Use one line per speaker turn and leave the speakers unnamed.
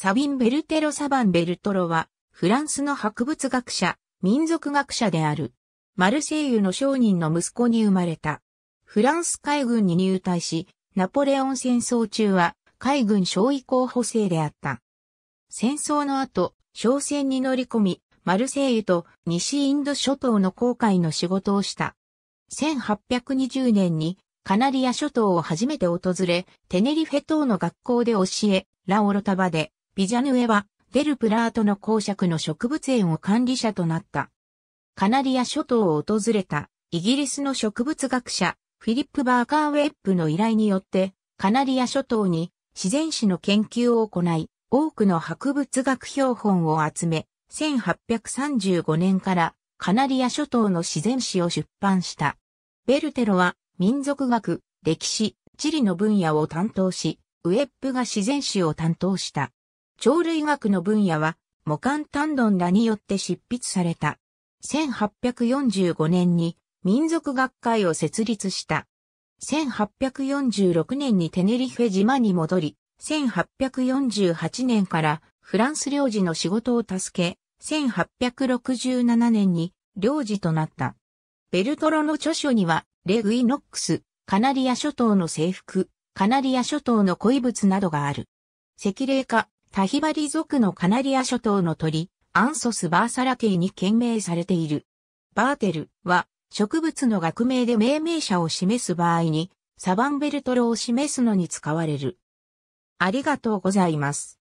サビン・ベルテロ・サバン・ベルトロは、フランスの博物学者、民族学者である。マルセイユの商人の息子に生まれた。フランス海軍に入隊し、ナポレオン戦争中は海軍将尉候補生であった。戦争の後、商船に乗り込み、マルセイユと西インド諸島の航海の仕事をした。1820年にカナリア諸島を初めて訪れ、テネリフェ島の学校で教え、ラオロタバでビジャヌエは、デルプラートの公爵の植物園を管理者となった。カナリア諸島を訪れた、イギリスの植物学者、フィリップ・バーカー・ウェップの依頼によって、カナリア諸島に自然史の研究を行い、多くの博物学標本を集め、1835年からカナリア諸島の自然史を出版した。ベルテロは民族学、歴史、地理の分野を担当し、ウェップが自然史を担当した。鳥類学の分野は、モカン・タンドンらによって執筆された。1845年に民族学会を設立した。1846年にテネリフェ島に戻り、1848年からフランス領事の仕事を助け、1867年に領事となった。ベルトロの著書には、レグイノックス、カナリア諸島の征服、カナリア諸島の恋物などがある。赤霊化、タヒバリ族のカナリア諸島の鳥、アンソス・バーサラティに献名されている。バーテルは植物の学名で命名者を示す場合にサバンベルトロを示すのに使われる。ありがとうございます。